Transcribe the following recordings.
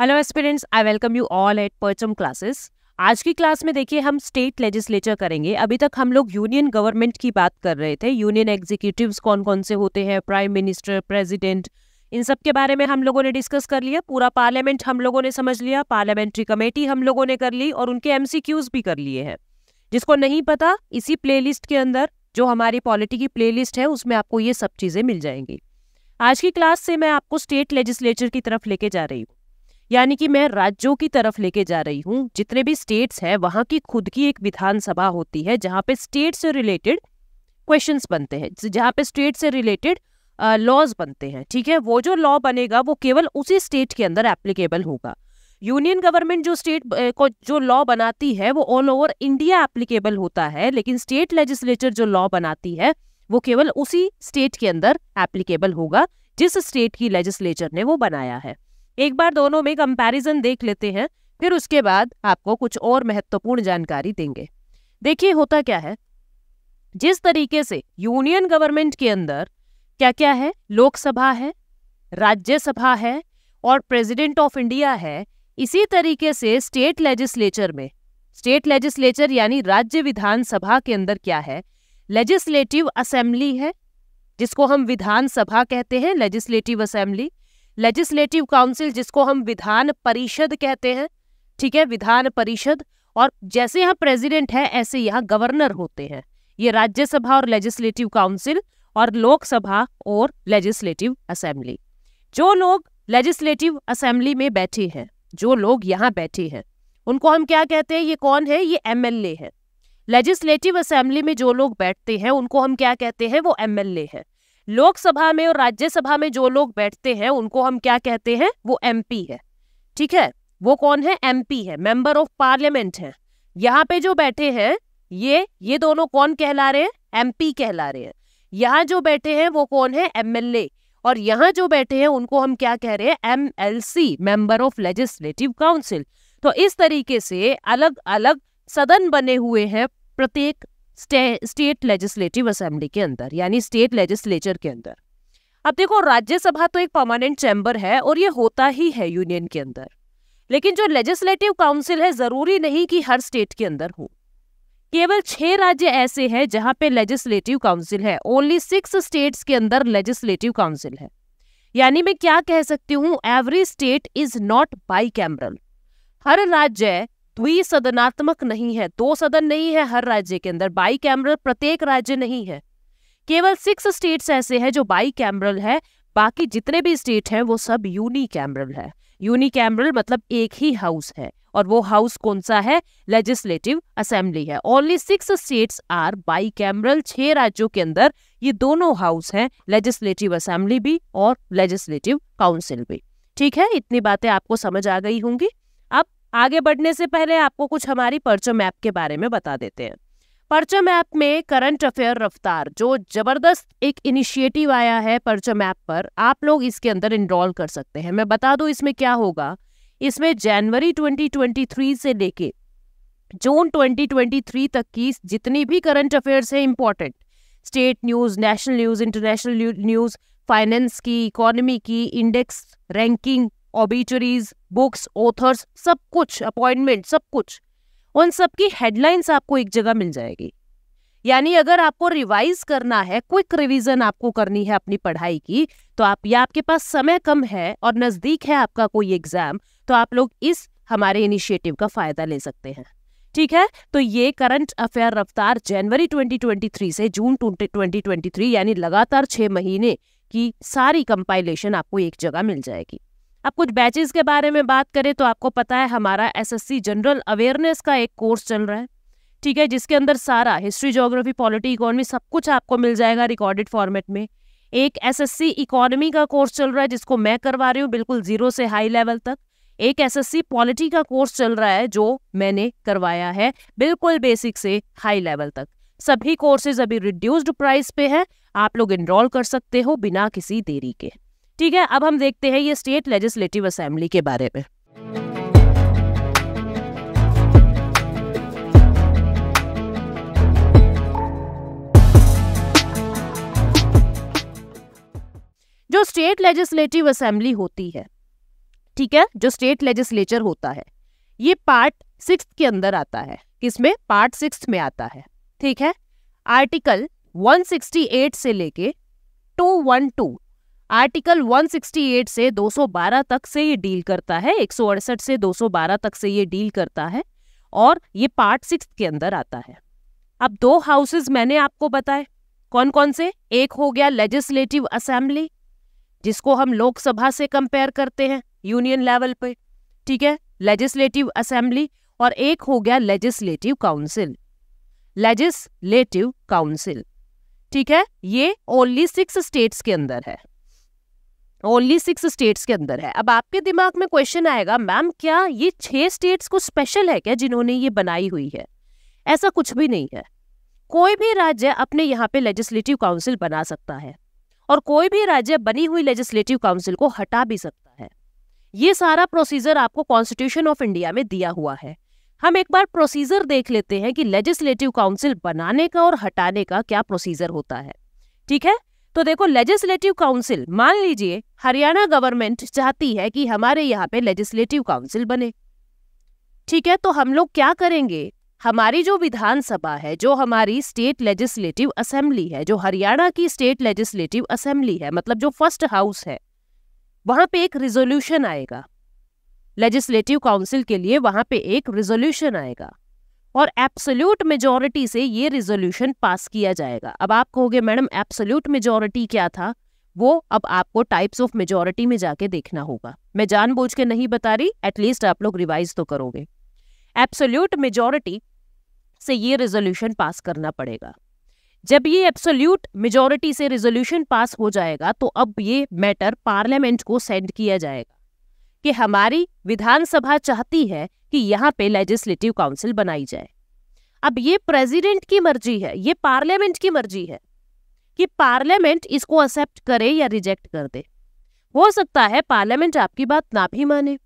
hello aspirants I welcome you all at Parcham classes आज की class में देखिए हम स्टेट लेजिस्लेचर करेंगे अभी तक हम लोग यूनियन गवर्नमेंट की बात कर रहे थे यूनियन एग्जीक्यूटिव्स कौन कौन से होते हैं प्राइम मिनिस्टर प्रेसिडेंट इन सब के बारे में हम लोगों ने डिस्कस कर लिया पूरा पार्लियामेंट हम लोगों ने समझ लिया पार्लियामेंट्री कमेटी हम लोगों ने कर ली और उनके एम भी कर लिए हैं जिसको नहीं पता इसी प्ले के अंदर जो हमारी पॉलिटी की प्लेलिस्ट है उसमें आपको ये सब चीज़ें मिल जाएंगी आज की क्लास से मैं आपको स्टेट लेजिस्लेचर की तरफ लेके जा रही हूँ यानी कि मैं राज्यों की तरफ लेके जा रही हूँ जितने भी स्टेट्स हैं वहाँ की खुद की एक विधानसभा होती है जहाँ पे स्टेट से रिलेटेड क्वेश्चन बनते हैं जहाँ पे स्टेट से रिलेटेड लॉज बनते हैं ठीक है वो जो लॉ बनेगा वो केवल उसी स्टेट के अंदर एप्लीकेबल होगा यूनियन गवर्नमेंट जो स्टेट को जो लॉ बनाती है वो ऑल ओवर इंडिया एप्लीकेबल होता है लेकिन स्टेट लेजिस्लेचर जो लॉ बनाती है वो केवल उसी स्टेट के अंदर एप्लीकेबल होगा जिस स्टेट की लेजिस्लेचर ने वो बनाया है एक बार दोनों में कंपैरिजन देख लेते हैं फिर उसके बाद आपको कुछ और महत्वपूर्ण जानकारी देंगे देखिए होता क्या है जिस तरीके से यूनियन गवर्नमेंट के अंदर क्या क्या है लोकसभा है राज्यसभा है और प्रेसिडेंट ऑफ इंडिया है इसी तरीके से स्टेट लेजिस्लेचर में स्टेट लेजिस्लेचर यानी राज्य विधानसभा के अंदर क्या है लेजिस्लेटिव असेंबली है जिसको हम विधानसभा कहते हैं लेजिस्लेटिव असेंबली लेजिस्लेटिव काउंसिल जिसको हम विधान परिषद कहते हैं ठीक है विधान परिषद और जैसे यहाँ प्रेसिडेंट है ऐसे यहाँ गवर्नर होते हैं ये राज्यसभा और लेजिस्लेटिव काउंसिल और लोकसभा और लेजिस्लेटिव असेंबली जो लोग लेजिस्लेटिव असेंबली में बैठे हैं जो लोग यहाँ बैठे हैं उनको हम क्या कहते हैं ये कौन है ये एम है लेजिस्लेटिव असेंबली में जो लोग बैठते हैं उनको हम क्या कहते हैं वो ए है लोकसभा में और राज्यसभा में जो लोग बैठते हैं उनको हम क्या कहते हैं वो एम है ठीक है वो कौन है एम है मेंबर ऑफ पार्लियामेंट है यहाँ पे जो बैठे हैं ये ये दोनों कौन कहला रहे हैं एम कहला रहे हैं यहाँ जो बैठे हैं वो कौन है एम और यहाँ जो बैठे हैं उनको हम क्या कह रहे हैं M L C member of legislative council तो इस तरीके से अलग अलग सदन बने हुए हैं प्रत्येक स्टेट लेजिस्लेटिव असेंबली के अंदर यानी स्टेट लेजिस्लेचर के अंदर अब देखो राज्यसभा तो एक परमानेंट चैम्बर है और ये होता ही है यूनियन के अंदर लेकिन जो लेजिस्लेटिव काउंसिल है जरूरी नहीं कि हर स्टेट के अंदर हो केवल छह राज्य ऐसे हैं जहां पे लेजिस्लेटिव काउंसिल है ओनली सिक्स स्टेट्स के अंदर लेजिस्लेटिव काउंसिल है यानी मैं क्या कह सकती हूँ every state is not bi हर राज्य द्विसदनात्मक नहीं है दो सदन नहीं है हर राज्य के अंदर बाई कैमरल प्रत्येक राज्य नहीं है केवल सिक्स स्टेट्स ऐसे हैं जो बाई कैमरल है बाकी जितने भी स्टेट हैं वो सब यूनी कैमरल है यूनी कैमरल मतलब एक ही हाउस है और वो हाउस कौन सा है लेजिस्लेटिव असेंबली है only six states are bicameral छह राज्यों के अंदर ये दोनों हाउस हैं लेजिस्लेटिव असेंबली भी और लेजिस्लेटिव काउंसिल भी ठीक है इतनी बातें आपको समझ आ गई होंगी आगे बढ़ने से पहले आपको कुछ हमारी परचम ऐप के बारे में बता देते हैं परचम ऐप में करंट अफेयर रफ्तार जो जबरदस्त एक इनिशिएटिव आया है परचम ऐप पर आप लोग इसके अंदर इनरोल कर सकते हैं मैं बता दूं इसमें क्या होगा इसमें जनवरी 2023 से लेके जून 2023 तक की जितनी भी करंट अफेयर्स है important state news national news international news finance की इकोनॉमी की index ranking obituaries books authors सब कुछ अपॉइंटमेंट सब कुछ उन सब की हेडलाइंस आपको एक जगह मिल जाएगी यानी अगर आपको रिवाइज करना है क्विक रिवीजन आपको करनी है अपनी पढ़ाई की तो आप या आपके पास समय कम है और नज़दीक है आपका कोई एग्जाम तो आप लोग इस हमारे इनिशिएटिव का फायदा ले सकते हैं ठीक है तो ये करंट अफेयर रफ्तार जनवरी 2023 से जून 2023 यानी लगातार छह महीने की सारी कंपाइलेशन आपको एक जगह मिल जाएगी अब कुछ बैचेस के बारे में बात करें तो आपको पता है हमारा एसएससी जनरल अवेयरनेस का एक कोर्स चल रहा है ठीक है जिसके अंदर सारा हिस्ट्री जोग्राफी पॉलिटी इकोनॉमी सब कुछ आपको मिल जाएगा रिकॉर्डेड फॉर्मेट में एक एसएससी इकोनॉमी का कोर्स चल रहा है जिसको मैं करवा रही हूँ बिल्कुल जीरो से हाई लेवल तक एक एसएससी पॉलिटी का कोर्स चल रहा है जो मैंने करवाया है बिल्कुल बेसिक से हाई लेवल तक सभी कोर्सेज अभी रिड्यूस्ड प्राइस पे हैं आप लोग इनरोल कर सकते हो बिना किसी देरी के ठीक है अब हम देखते हैं ये स्टेट लेजिस्लेटिव असेंबली के बारे में जो स्टेट लेजिस्लेटिव असेंबली होती है ठीक है जो स्टेट लेजिस्लेचर होता है ये पार्ट सिक्स के अंदर आता है किसमें पार्ट सिक्स में आता है ठीक है आर्टिकल 168 से लेके 212 आर्टिकल 168 से 212 तक से ये डील करता है एक से 212 तक से ये डील करता है और ये पार्ट सिक्स के अंदर आता है अब दो हाउसेस मैंने आपको बताए कौन कौन से एक हो गया लेजिस्लेटिव असेंबली जिसको हम लोकसभा से कंपेयर करते हैं यूनियन लेवल पे ठीक है लेजिस्लेटिव असेंबली और एक हो गया लेजिस्लेटिव काउंसिल लेजिस्लेटिव काउंसिल ठीक है ये ओनली सिक्स स्टेट्स के अंदर है ओनली सिक्स स्टेट्स के अंदर है अब आपके दिमाग में क्वेश्चन आएगा मैम क्या ये छह स्टेट्स को स्पेशल है क्या जिन्होंने ये बनाई हुई है ऐसा कुछ भी नहीं है कोई भी राज्य अपने यहाँ पे लेजिस्लेटिव काउंसिल बना सकता है और कोई भी राज्य बनी हुई लेजिस्लेटिव काउंसिल को हटा भी सकता है ये सारा प्रोसीजर आपको कॉन्स्टिट्यूशन ऑफ इंडिया में दिया हुआ है हम एक बार प्रोसीजर देख लेते हैं कि लेजिस्लेटिव काउंसिल बनाने का और हटाने का क्या प्रोसीजर होता है ठीक है तो देखो लेजिस्लेटिव काउंसिल मान लीजिए हरियाणा गवर्नमेंट चाहती है कि हमारे यहाँ पे लेजिस्लेटिव काउंसिल बने ठीक है तो हम लोग क्या करेंगे हमारी जो विधानसभा है जो हमारी स्टेट लेजिस्लेटिव असेंबली है जो हरियाणा की स्टेट लेजिस्लेटिव असेंबली है मतलब जो फर्स्ट हाउस है वहां पे एक रिजोल्यूशन आएगा लेजिस्लेटिव काउंसिल के लिए वहां पे एक रिजोल्यूशन आएगा और एब्सोल्यूट मेजोरिटी से ये रिजोल्यूशन पास किया जाएगा अब आप कहोगे मैडम एब्सोल्यूट मेजोरिटी क्या था वो अब आपको टाइप्स ऑफ मेजोरिटी में जाके देखना होगा मैं जानबूझ के नहीं बता रही एटलीस्ट आप लोग रिवाइज तो करोगे एब्सोल्यूट मेजोरिटी से ये रेजोल्यूशन पास करना पड़ेगा जब ये एब्सोल्यूट मेजोरिटी से रेजोल्यूशन पास हो जाएगा तो अब ये मैटर पार्लियामेंट को सेंड किया जाएगा कि हमारी विधानसभा चाहती है कि यहाँ पे लेजिस्लेटिव काउंसिल बनाई जाए अब ये प्रेसिडेंट की मर्जी है ये पार्लियामेंट की मर्जी है कि पार्लियामेंट इसको एक्सेप्ट करे या रिजेक्ट कर दे हो सकता है पार्लियामेंट आपकी बात ना भी माने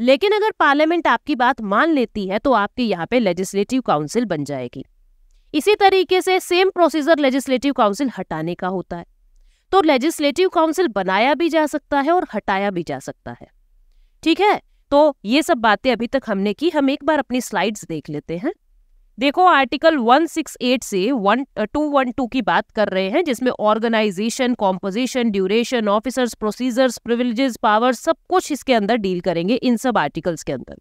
लेकिन अगर पार्लियामेंट आपकी बात मान लेती है तो आपके यहाँ पे लेजिस्लेटिव काउंसिल बन जाएगी इसी तरीके से सेम प्रोसीजर लेजिस्लेटिव काउंसिल हटाने का होता है तो लेजिस्लेटिव काउंसिल बनाया भी जा सकता है और हटाया भी जा सकता है ठीक है तो ये सब बातें अभी तक हमने की हम एक बार अपनी स्लाइड्स देख लेते हैं देखो आर्टिकल 168 से वन टू वन टू की बात कर रहे हैं जिसमें organisation composition duration officers procedures privileges power सब कुछ इसके अंदर डील करेंगे इन सब आर्टिकल्स के अंदर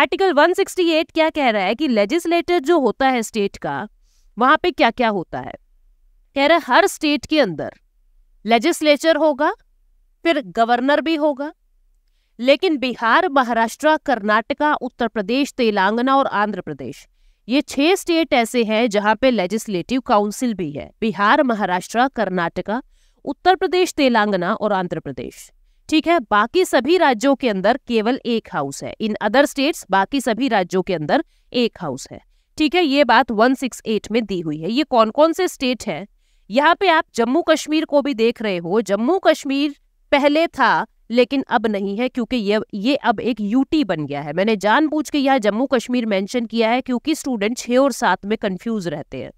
आर्टिकल 168 क्या कह रहा है कि लेजिस्लेटर जो होता है स्टेट का वहां पे क्या क्या होता है कह रहा है हर स्टेट के अंदर लेजिस्लेचर होगा फिर गवर्नर भी होगा लेकिन बिहार महाराष्ट्र कर्नाटका उत्तर प्रदेश तेलंगाना और आंध्र प्रदेश ये छह स्टेट ऐसे हैं जहां पे लेजिस्लेटिव काउंसिल भी है बिहार महाराष्ट्र कर्नाटका उत्तर प्रदेश तेलंगाना और आंध्र प्रदेश ठीक है बाकी सभी राज्यों के अंदर केवल एक हाउस है इन अदर स्टेट्स बाकी सभी राज्यों के अंदर एक हाउस है ठीक है ये बात 168 में दी हुई है ये कौन कौन से स्टेट हैं यहाँ पे आप जम्मू कश्मीर को भी देख रहे हो जम्मू कश्मीर पहले था लेकिन अब नहीं है क्योंकि ये ये अब एक यूटी बन गया है मैंने जानबूझ के यहाँ जम्मू कश्मीर मेंशन किया है क्योंकि स्टूडेंट छः और सात में कंफ्यूज रहते हैं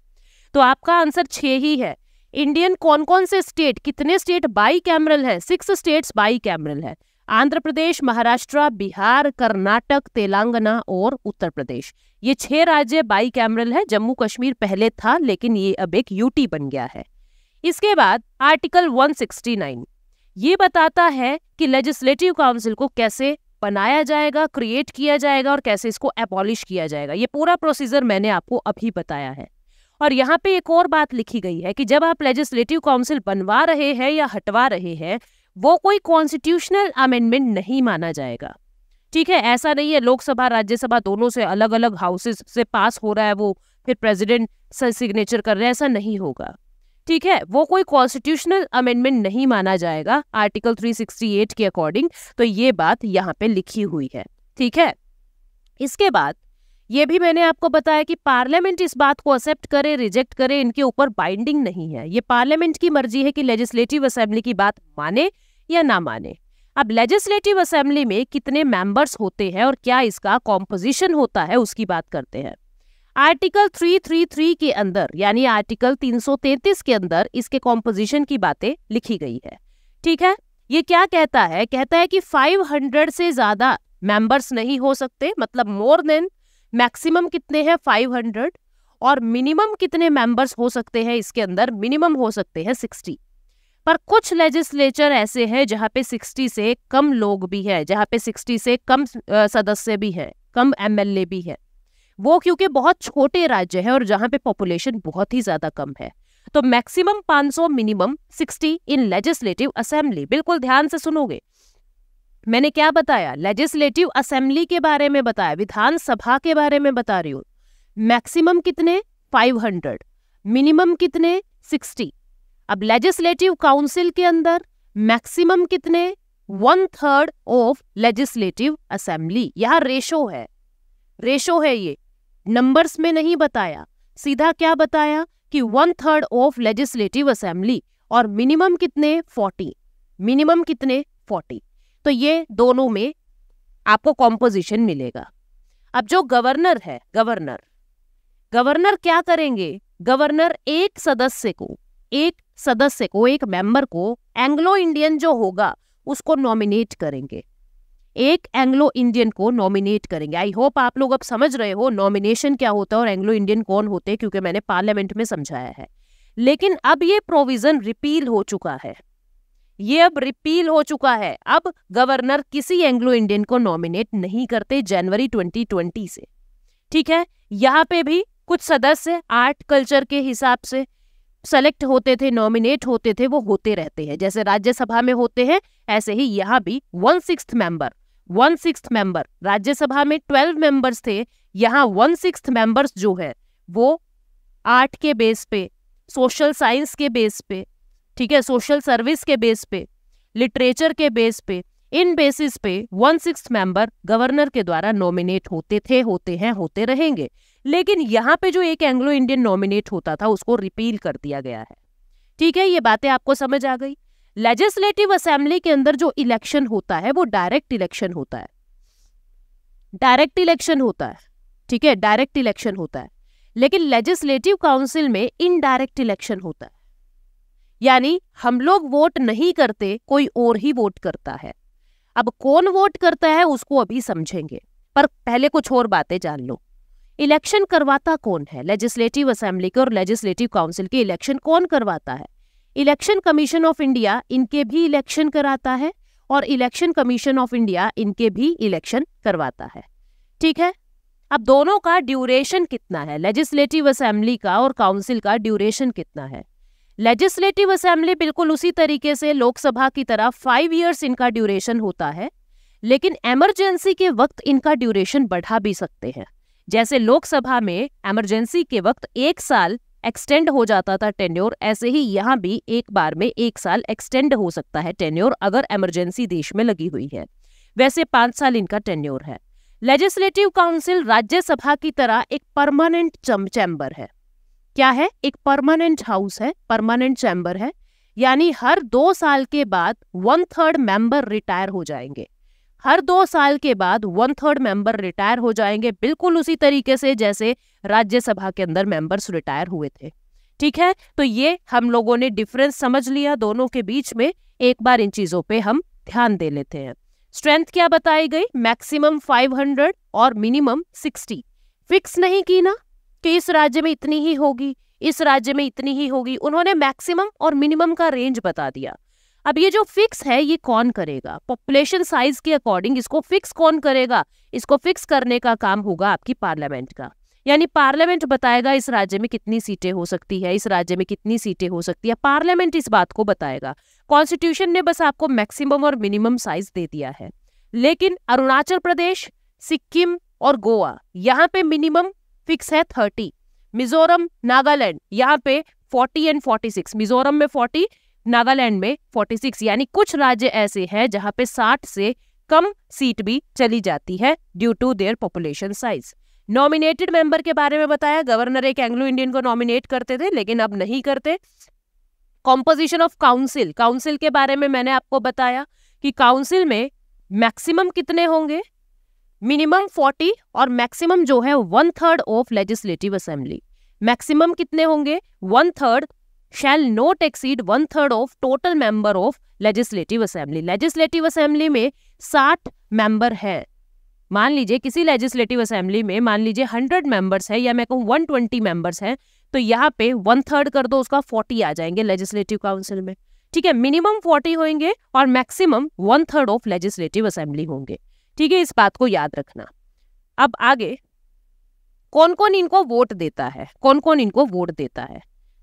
तो आपका आंसर छः ही है इंडियन कौन कौन से स्टेट कितने स्टेट बाई कैमरल है सिक्स स्टेट्स बाई कैमरल है आंध्र प्रदेश महाराष्ट्र बिहार कर्नाटक तेलंगाना और उत्तर प्रदेश ये छह राज्य बाई कैमरल है जम्मू कश्मीर पहले था लेकिन ये अब एक यूटी बन गया है इसके बाद आर्टिकल 169 ये बताता है कि लेजिस्लेटिव काउंसिल को कैसे बनाया जाएगा क्रिएट किया जाएगा और कैसे इसको अपॉलिश किया जाएगा ये पूरा प्रोसीजर मैंने आपको अभी बताया है और यहाँ पे एक और बात लिखी गई है कि जब आप लेजिस्लेटिव काउंसिल बनवा रहे हैं या हटवा रहे हैं वो कोई कॉन्स्टिट्यूशनल अमेंडमेंट नहीं माना जाएगा ठीक है ऐसा नहीं है लोकसभा राज्यसभा दोनों से अलग अलग हाउसेस से पास हो रहा है वो फिर प्रेसिडेंट सिग्नेचर कर रहे हैं ऐसा नहीं होगा ठीक है वो कोई कॉन्स्टिट्यूशनल अमेंडमेंट नहीं माना जाएगा आर्टिकल 368 के अकॉर्डिंग तो ये बात यहाँ पे लिखी हुई है ठीक है इसके बाद ये भी मैंने आपको बताया कि पार्लियामेंट इस बात को एक्सेप्ट करे रिजेक्ट करे इनके ऊपर बाइंडिंग नहीं है ये पार्लियामेंट की मर्जी है कि लेजिस्लेटिव असेंबली की बात माने या ना माने अब लेजिस्लेटिव असेंबली में कितने मेंबर्स होते हैं और क्या इसका कॉम्पोजिशन होता है उसकी बात करते हैं आर्टिकल 333 के अंदर यानी आर्टिकल 333 के अंदर इसके कॉम्पोजिशन की बातें लिखी गई है ठीक है ये क्या कहता है कहता है कि 500 से ज्यादा मेंबर्स नहीं हो सकते मतलब मोर देन मैक्सिमम कितने हैं 500 और मिनिमम कितने मेंबर्स हो सकते हैं इसके अंदर मिनिमम हो सकते हैं सिक्सटी पर कुछ लेजिस्लेचर ऐसे हैं जहाँ पे 60 से कम लोग भी हैं जहाँ पे 60 से कम सदस्य भी हैं कम एमएलए भी हैं वो क्योंकि बहुत छोटे राज्य हैं और जहां पे पॉपुलेशन बहुत ही ज्यादा कम है तो maximum 500 minimum 60 in legislative assembly बिल्कुल ध्यान से सुनोगे मैंने क्या बताया लेजिस्लेटिव असेंबली के बारे में बताया विधानसभा के बारे में बता रही हूँ मैक्सिमम कितने 500 मिनिमम कितने 60 अब लेजिस्लेटिव काउंसिल के अंदर मैक्सिमम कितने one third of legislative assembly यहां रेशो है रेशो है ये नंबर्स में नहीं बताया सीधा क्या बताया कि one third of legislative assembly और मिनिमम कितने फोर्टी मिनिमम कितने फोर्टी तो ये दोनों में आपको कॉम्पोजिशन मिलेगा अब जो गवर्नर है गवर्नर गवर्नर क्या करेंगे गवर्नर एक सदस्य को एक सदस्य को एक मेंबर को एंग्लो इंडियन जो होगा उसको नॉमिनेट करेंगे एक एंग्लो इंडियन को नॉमिनेट करेंगे आई होप आप लोग अब समझ रहे हो नॉमिनेशन क्या होता है और एंग्लो इंडियन कौन होते हैं क्योंकि मैंने पार्लियामेंट में समझाया है लेकिन अब ये प्रोविजन रिपील हो चुका है ये अब रिपील हो चुका है अब गवर्नर किसी एंग्लो इंडियन को नॉमिनेट नहीं करते जनवरी 2020 से ठीक है यहाँ पे भी कुछ सदस्य आर्ट कल्चर के हिसाब से सेलेक्ट होते थे नॉमिनेट होते थे वो होते रहते हैं जैसे राज्यसभा में होते हैं ऐसे ही यहाँ भी one six member one six member Rajya Sabha में ट्वेल्व मेंबर्स थे यहाँ वन सिक्स मेंबर्स जो है वो आर्ट के बेस पे सोशल साइंस के बेस पे ठीक है सोशल सर्विस के बेस पे लिटरेचर के बेस पे इन बेसिस पे वन सिक्स मेंबर गवर्नर के द्वारा नॉमिनेट होते थे होते हैं होते रहेंगे लेकिन यहाँ पे जो एक एंग्लो इंडियन नॉमिनेट होता था उसको रिपील कर दिया गया है ठीक है ये बातें आपको समझ आ गई लेजिस्लेटिव असेंबली के अंदर जो इलेक्शन होता है वो डायरेक्ट इलेक्शन होता है डायरेक्ट इलेक्शन होता है ठीक है डायरेक्ट इलेक्शन होता है लेकिन लेजिस्लेटिव काउंसिल में इनडायरेक्ट इलेक्शन होता है यानी हम लोग वोट नहीं करते कोई और ही वोट करता है अब कौन वोट करता है उसको अभी समझेंगे पर पहले कुछ और बातें जान लो इलेक्शन करवाता कौन है लेजिस्लेटिव असेंबली के और लेजिस्लेटिव काउंसिल के इलेक्शन कौन करवाता है इलेक्शन कमीशन ऑफ इंडिया इनके भी इलेक्शन कराता है और इलेक्शन कमीशन ऑफ इंडिया इनके भी इलेक्शन करवाता है ठीक है अब दोनों का ड्यूरेशन कितना है लेजिस्लेटिव असेंबली का और काउंसिल का ड्यूरेशन कितना है लेजिस्लेटिव असेंबली बिल्कुल उसी तरीके से लोकसभा की तरह फाइव ईयर्स इनका ड्यूरेशन होता है लेकिन एमरजेंसी के वक्त इनका ड्यूरेशन बढ़ा भी सकते हैं जैसे लोकसभा में एमरजेंसी के वक्त एक साल एक्सटेंड हो जाता था टेन्योर ऐसे ही यहाँ भी एक बार में एक साल एक्सटेंड हो सकता है टेन्योर अगर इमरजेंसी देश में लगी हुई है वैसे पांच साल इनका टेन्योर है लेजिस्लेटिव काउंसिल राज्यसभा की तरह एक परमानेंट चैम्बर है क्या है एक परमानेंट हाउस है परमानेंट चैम्बर है यानी हर दो साल के बाद वन थर्ड मेंबर रिटायर हो जाएंगे हर दो साल के बाद वन थर्ड मेंबर रिटायर हो जाएंगे बिल्कुल उसी तरीके से जैसे राज्यसभा के अंदर मेंबर्स रिटायर हुए थे ठीक है तो ये हम लोगों ने डिफरेंस समझ लिया दोनों के बीच में एक बार इन चीजों पे हम ध्यान दे लेते हैं स्ट्रेंथ क्या बताई गई मैक्सिमम 500 और मिनिमम 60 फिक्स नहीं की ना कि इस राज्य में इतनी ही होगी इस राज्य में इतनी ही होगी उन्होंने मैक्सिमम और मिनिमम का रेंज बता दिया अब ये जो फिक्स है ये कौन करेगा पॉपुलेशन साइज के अकॉर्डिंग इसको फिक्स कौन करेगा इसको फिक्स करने का काम होगा आपकी पार्लियामेंट का यानी पार्लियामेंट बताएगा इस राज्य में कितनी सीटें हो सकती है इस राज्य में कितनी सीटें हो सकती है पार्लियामेंट इस बात को बताएगा कॉन्स्टिट्यूशन ने बस आपको मैक्सिमम और मिनिमम साइज दे दिया है लेकिन अरुणाचल प्रदेश सिक्किम और गोवा यहाँ पे मिनिमम फिक्स है थर्टी मिजोरम नागालैंड यहाँ पे forty and forty six Mizoram में फोर्टी नागालैंड में 46 यानी कुछ राज्य ऐसे हैं जहां पे 60 से कम सीट भी चली जाती है due to their population size nominated member के बारे में बताया गवर्नर एक एंग्लो इंडियन को नॉमिनेट करते थे लेकिन अब नहीं करते कॉम्पोजिशन ऑफ काउंसिल काउंसिल के बारे में मैंने आपको बताया कि काउंसिल में मैक्सिमम कितने होंगे मिनिमम 40 और मैक्सिमम जो है one third of legislative assembly maximum कितने होंगे one third shall not exceed one third of total member of legislative assembly legislative assembly में साठ मेंबर हैं मान लीजिए किसी लेजिस्लेटिव असेंबली में मान लीजिए हंड्रेड मेंबर्स है या मैं कहूँ वन ट्वेंटी मेंबर्स हैं तो यहाँ पे वन थर्ड कर दो उसका फोर्टी आ जाएंगे लेजिस्लेटिव काउंसिल में ठीक है मिनिमम फोर्टी होंगे और maximum one third of legislative assembly होंगे ठीक है इस बात को याद रखना अब आगे कौन कौन इनको वोट देता है कौन कौन इनको वोट देता है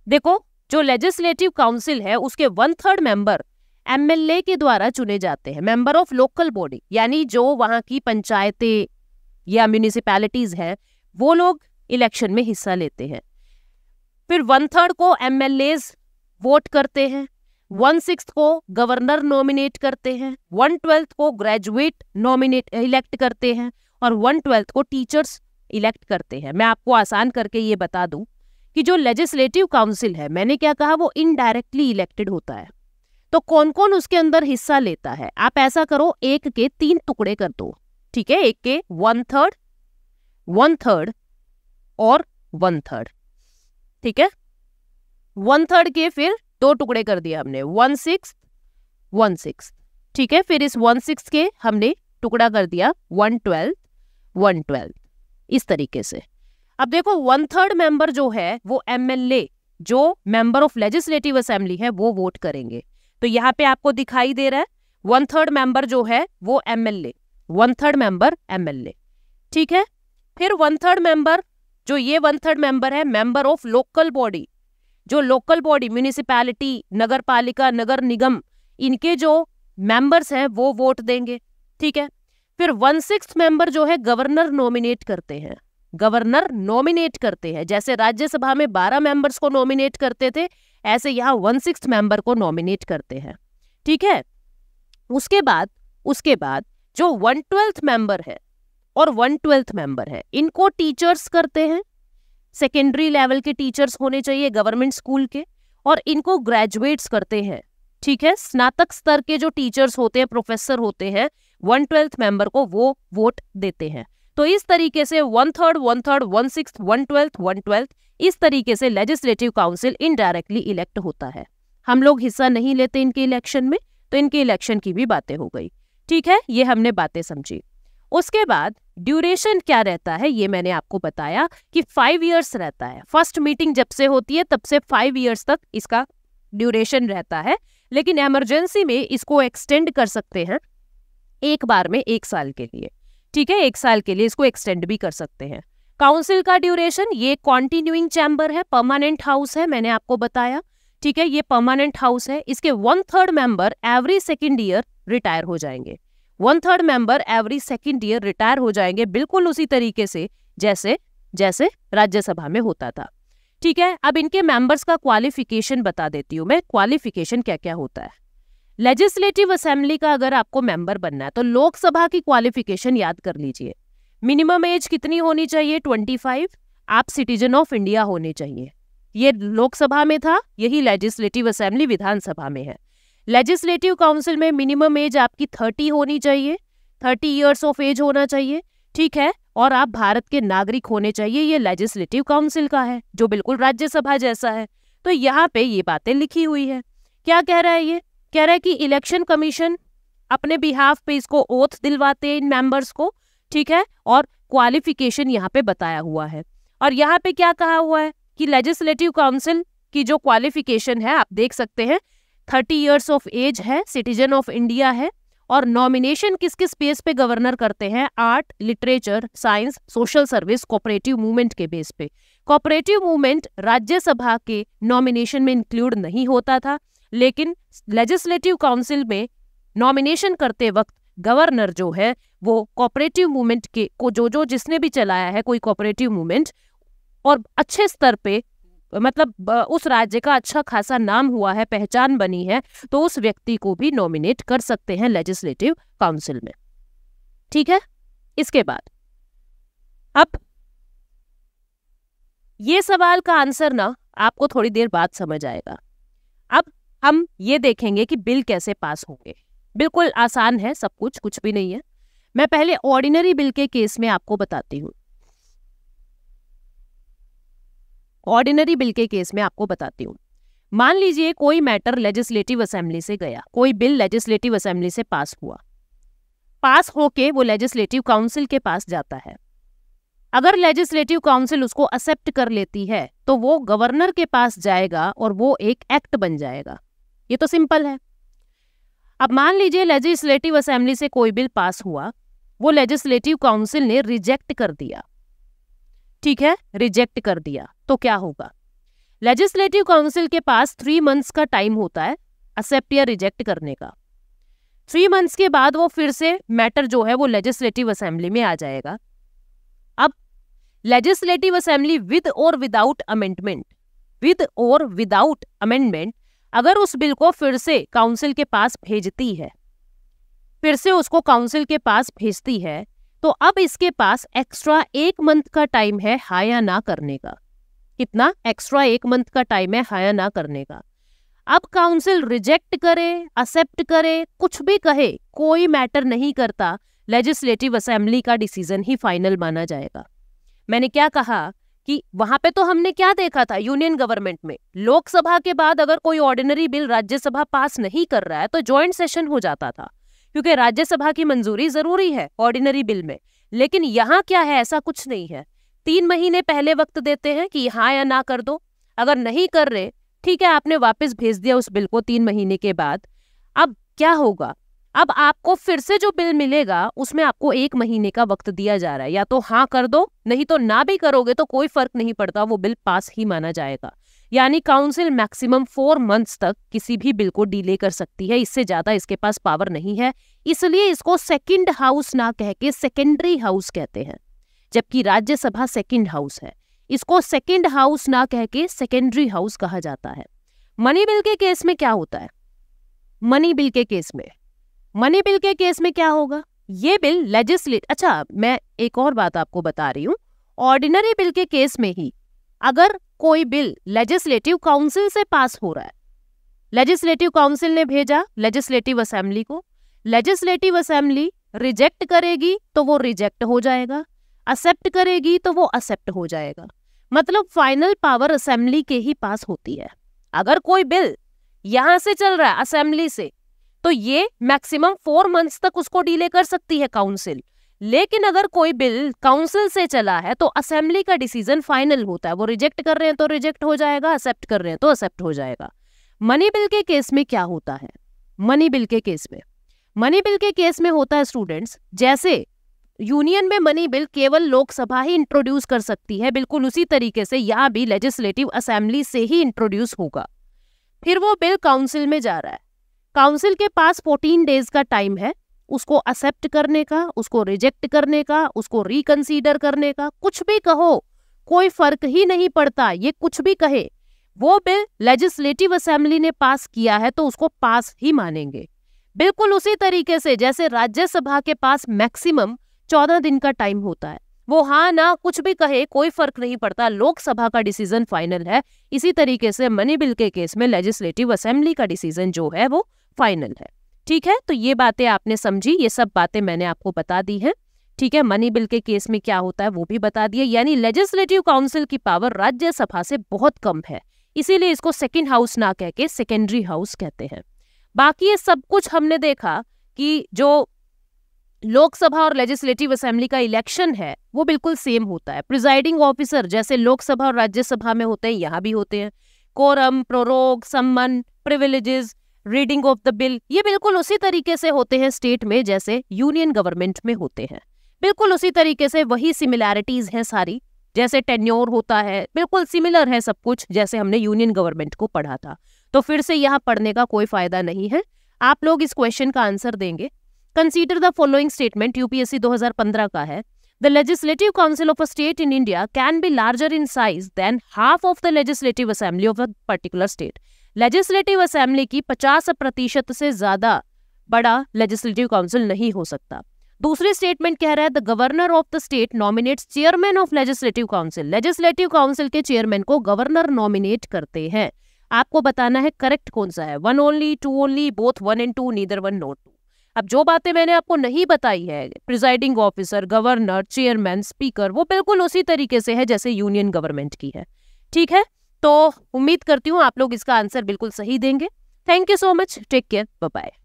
देखो जो लेजिस्लेटिव काउंसिल है उसके वन थर्ड मेंबर एमएलए के द्वारा चुने जाते हैं मेंबर ऑफ लोकल बॉडी यानी जो वहां की पंचायतें या म्यूनिसिपैलिटीज हैं वो लोग इलेक्शन में हिस्सा लेते हैं फिर वन थर्ड को एम वोट करते हैं वन सिक्स को गवर्नर नॉमिनेट करते हैं वन ट्वेल्थ को ग्रेजुएट नॉमिनेट इलेक्ट करते हैं और वन ट्वेल्थ को टीचर्स इलेक्ट करते हैं मैं आपको आसान करके ये बता दूं कि जो लेजिस्लेटिव काउंसिल है मैंने क्या कहा वो इनडायरेक्टली इलेक्टेड होता है तो कौन कौन उसके अंदर हिस्सा लेता है आप ऐसा करो एक के तीन टुकड़े कर दो ठीक है एक के वन थर्ड वन थर्ड और वन थर्ड ठीक है वन थर्ड के फिर दो टुकड़े कर दिया हमने वन सिक्स वन सिक्स ठीक है फिर इस वन सिक्स के हमने टुकड़ा कर दिया वन ट्वेल्थ वन ट्वेल्थ इस तरीके से अब देखो वन थर्ड मेंबर जो है वो एमएलए जो मेंबर ऑफ लेजिस्लेटिव असेंबली है वो वोट करेंगे तो यहाँ पे आपको दिखाई दे रहा है वन थर्ड मेंबर जो है वो MLA one third member MLA ठीक है फिर वन थर्ड मेंबर जो ये वन थर्ड मेंबर है मेंबर ऑफ लोकल बॉडी जो लोकल बॉडी म्यूनिसिपैलिटी नगर पालिका नगर निगम इनके जो मेंबर्स हैं वो वोट देंगे ठीक है फिर वन सिक्स मेंबर जो है गवर्नर नॉमिनेट करते हैं गवर्नर नॉमिनेट करते हैं जैसे राज्यसभा में 12 मेंबर्स को नॉमिनेट करते थे ऐसे यहाँ वन सिक्स मेंबर को नॉमिनेट करते हैं ठीक है उसके बाद उसके बाद जो वन ट्वेल्थ मेंबर है और वन ट्वेल्थ मेंबर है इनको टीचर्स करते हैं सेकेंडरी लेवल के टीचर्स होने चाहिए गवर्नमेंट स्कूल के और इनको ग्रेजुएट्स करते हैं ठीक है स्नातक स्तर के जो टीचर्स होते हैं प्रोफेसर होते हैं वन ट्वेल्थ मेंबर को वो वोट देते हैं तो इस तरीके से one third one third one six one twelfth one twelfth इस तरीके से लेजिस्लेटिव काउंसिल इनडायरेक्टली इलेक्ट होता है हम लोग हिस्सा नहीं लेते इनके इलेक्शन में तो इनके इलेक्शन की भी बातें हो गई ठीक है ये हमने बातें समझी उसके बाद ड्यूरेशन क्या रहता है ये मैंने आपको बताया कि फाइव ईयर्स रहता है फर्स्ट मीटिंग जब से होती है तब से फाइव ईयर्स तक इसका ड्यूरेशन रहता है लेकिन एमरजेंसी में इसको एक्सटेंड कर सकते हैं एक बार में एक साल के लिए ठीक है एक साल के लिए इसको एक्सटेंड भी कर सकते हैं काउंसिल का ड्यूरेशन ये कॉन्टिन्यूइंग चैम्बर है परमानेंट हाउस है मैंने आपको बताया ठीक है ये परमानेंट हाउस है इसके one third member every second year retire हो जाएंगे one third member every second year retire हो जाएंगे बिल्कुल उसी तरीके से जैसे जैसे राज्यसभा में होता था ठीक है अब इनके मेंबर्स का क्वालिफिकेशन बता देती हूँ मैं क्वालिफिकेशन क्या क्या होता है लेजिस्लेटिव असेंबली का अगर आपको मेंबर बनना है तो लोकसभा की क्वालिफिकेशन याद कर लीजिए मिनिमम एज कितनी होनी चाहिए 25 आप सिटीजन ऑफ इंडिया होने चाहिए ये लोकसभा में था यही लेजिस्लेटिव असेंबली विधानसभा में है लेजिस्लेटिव काउंसिल में मिनिमम एज आपकी 30 होनी चाहिए 30 इयर्स ऑफ एज होना चाहिए ठीक है और आप भारत के नागरिक होने चाहिए ये लेजिस्लेटिव काउंसिल का है जो बिल्कुल राज्यसभा जैसा है तो यहाँ पे ये बातें लिखी हुई है क्या कह रहा है ये कह रहा है कि इलेक्शन कमीशन अपने बिहाफ पे इसको ओथ दिलवाते हैं इन मेंबर्स को ठीक है और क्वालिफिकेशन यहाँ पे बताया हुआ है और यहाँ पे क्या कहा हुआ है कि लेजिस्लेटिव काउंसिल की जो क्वालिफिकेशन है आप देख सकते हैं थर्टी ईयर्स ऑफ एज है सिटीजन ऑफ इंडिया है और नॉमिनेशन किस किस बेस पे गवर्नर करते हैं art literature science social service cooperative movement के बेस पे कोऑपरेटिव मूवमेंट राज्यसभा के नॉमिनेशन में इंक्लूड नहीं होता था लेकिन लेजिस्लेटिव काउंसिल में नॉमिनेशन करते वक्त गवर्नर जो है वो कॉपरेटिव मूवमेंट के को जो जो जिसने भी चलाया है कोई कॉपरेटिव मूवमेंट और अच्छे स्तर पे मतलब उस राज्य का अच्छा खासा नाम हुआ है पहचान बनी है तो उस व्यक्ति को भी नॉमिनेट कर सकते हैं लेजिस्लेटिव काउंसिल में ठीक है इसके बाद अब ये सवाल का आंसर ना आपको थोड़ी देर बाद समझ आएगा अब हम ये देखेंगे कि बिल कैसे पास होंगे बिल्कुल आसान है सब कुछ कुछ भी नहीं है मैं पहले ऑर्डिनरी बिल के केस में आपको बताती हूँ ऑर्डिनरी बिल के केस में आपको बताती हूँ मान लीजिए कोई मैटर लेजिस्लेटिव असेंबली से गया कोई बिल लेजिस्लेटिव असेंबली से पास हुआ पास होके वो लेजिस्लेटिव काउंसिल के पास जाता है अगर लेजिस्लेटिव काउंसिल उसको एक्सेप्ट कर लेती है तो वो गवर्नर के पास जाएगा और वो एक एक्ट बन जाएगा ये तो सिंपल है अब मान लीजिए लेजिस्लेटिव असेंबली से कोई बिल पास हुआ वो लेजिस्लेटिव काउंसिल ने रिजेक्ट कर दिया ठीक है रिजेक्ट कर दिया तो क्या होगा लेजिस्लेटिव काउंसिल के पास थ्री मंथ्स का टाइम होता है एक्सेप्ट या रिजेक्ट करने का थ्री मंथ्स के बाद वो फिर से मैटर जो है वो लेजिस्लेटिव असेंबली में आ जाएगा अब लेजिस्लेटिव असेंबली विद और विदाउट अमेंडमेंट विद और विदाउट अमेंडमेंट अगर उस बिल को फिर से काउंसिल के पास भेजती है फिर से उसको काउंसिल के पास भेजती है तो अब इसके पास एक्स्ट्रा एक मंथ का टाइम है हाया ना करने का कितना एक्स्ट्रा एक मंथ का टाइम है हाया ना करने का अब काउंसिल रिजेक्ट करे एक्सेप्ट करे कुछ भी कहे कोई मैटर नहीं करता लेजिस्लेटिव असेंबली का डिसीजन ही फाइनल माना जाएगा मैंने क्या कहा कि वहां पे तो हमने क्या देखा था यूनियन गवर्नमेंट में लोकसभा के बाद अगर कोई ऑर्डिनरी बिल राज्यसभा पास नहीं कर रहा है तो ज्वाइंट सेशन हो जाता था क्योंकि राज्यसभा की मंजूरी जरूरी है ऑर्डिनरी बिल में लेकिन यहाँ क्या है ऐसा कुछ नहीं है तीन महीने पहले वक्त देते हैं कि हाँ या ना कर दो अगर नहीं कर रहे ठीक है आपने वापस भेज दिया उस बिल को तीन महीने के बाद अब क्या होगा अब आपको फिर से जो बिल मिलेगा उसमें आपको एक महीने का वक्त दिया जा रहा है या तो हाँ कर दो नहीं तो ना भी करोगे तो कोई फर्क नहीं पड़ता वो बिल पास ही माना जाएगा यानी काउंसिल मैक्सिमम फोर मंथ्स तक किसी भी बिल को डिले कर सकती है इससे ज्यादा इसके पास पावर नहीं है इसलिए इसको सेकेंड हाउस ना कह के सेकेंडरी हाउस कहते हैं जबकि राज्यसभा सेकेंड हाउस है इसको सेकेंड हाउस ना कह के सेकेंडरी हाउस कहा जाता है मनी बिल के केस में क्या होता है मनी बिल के केस में मनी बिल के केस में क्या होगा ये बिल लेजिस्लेट अच्छा मैं एक और बात आपको बता रही हूँ ऑर्डिनरी बिल के केस में ही अगर कोई बिल लेजिस्लेटिव काउंसिल से पास हो रहा है लेजिस्लेटिव काउंसिल ने भेजा लेजिस्लेटिव असेंबली को लेजिस्लेटिव असेंबली रिजेक्ट करेगी तो वो रिजेक्ट हो जाएगा एक्सेप्ट करेगी तो वो एक्सेप्ट हो जाएगा मतलब फाइनल पावर असेंबली के ही पास होती है अगर कोई बिल यहां से चल रहा है असेंबली से तो ये मैक्सिमम फोर मंथ्स तक उसको डिले कर सकती है काउंसिल लेकिन अगर कोई बिल काउंसिल से चला है तो असेंबली का डिसीजन फाइनल होता है वो रिजेक्ट कर रहे हैं तो रिजेक्ट हो जाएगा एक्सेप्ट कर रहे हैं तो एक्सेप्ट हो जाएगा मनी बिल के केस में क्या होता है मनी बिल के केस में मनी बिल के केस में होता है स्टूडेंट्स जैसे यूनियन में मनी बिल केवल लोकसभा ही इंट्रोड्यूस कर सकती है बिल्कुल उसी तरीके से यहाँ भी लेजिस्लेटिव असेंबली से ही इंट्रोड्यूस होगा फिर वो बिल काउंसिल में जा रहा है काउंसिल के पास फोर्टीन डेज का टाइम है उसको एक्सेप्ट करने का उसको रिजेक्ट करने का उसको रिकंसीडर करने का कुछ भी कहो कोई फर्क ही नहीं पड़ता ये कुछ भी कहे वो बिल लेजिस्लेटिव असेंबली ने पास किया है तो उसको पास ही मानेंगे बिल्कुल उसी तरीके से जैसे राज्यसभा के पास मैक्सिमम चौदह दिन का टाइम होता है वो हाँ ना कुछ भी कहे कोई फर्क नहीं पड़ता लोकसभा का डिसीजन फाइनल है इसी तरीके से मनी बिल के केस में लेजिस्लेटिव असेंबली का डिसीजन जो है वो फाइनल है ठीक है तो ये बातें आपने समझी ये सब बातें मैंने आपको बता दी हैं ठीक है मनी बिल के केस में क्या होता है वो भी बता दिया यानी लेजिस्लेटिव काउंसिल की पावर राज्यसभा से बहुत कम है इसीलिए इसको सेकेंड हाउस ना कह के सेकेंडरी हाउस कहते हैं बाकी ये सब कुछ हमने देखा कि जो लोकसभा और लेजिस्लेटिव असेंबली का इलेक्शन है वो बिल्कुल सेम होता है प्रिजाइडिंग ऑफिसर जैसे लोकसभा और राज्यसभा में होते हैं यहाँ भी होते हैं quorum prorogue summon privileges reading of the bill ये बिल्कुल उसी तरीके से होते हैं स्टेट में जैसे यूनियन गवर्नमेंट में होते हैं बिल्कुल उसी तरीके से वही सिमिलैरिटीज हैं सारी जैसे टेन्योर होता है बिल्कुल सिमिलर है सब कुछ जैसे हमने यूनियन गवर्नमेंट को पढ़ा था तो फिर से यहाँ पढ़ने का कोई फायदा नहीं है आप लोग इस क्वेश्चन का आंसर देंगे consider the following statement UPSC 2015 का है the legislative council of a state in India can be larger in size than half of the legislative assembly of a particular state legislative assembly की 50 प्रतिशत से ज्यादा बड़ा legislative council नहीं हो सकता दूसरी स्टेटमेंट कह रहा है the governor of the state nominate chairman of legislative council legislative council के चेयरमैन को गवर्नर नॉमिनेट करते हैं आपको बताना है करेक्ट कौन सा है one only two only both one and two neither one nor two अब जो बातें मैंने आपको नहीं बताई है presiding officer governor chairman speaker वो बिल्कुल उसी तरीके से है जैसे यूनियन गवर्नमेंट की है ठीक है तो उम्मीद करती हूँ आप लोग इसका आंसर बिल्कुल सही देंगे thank you so much take care bye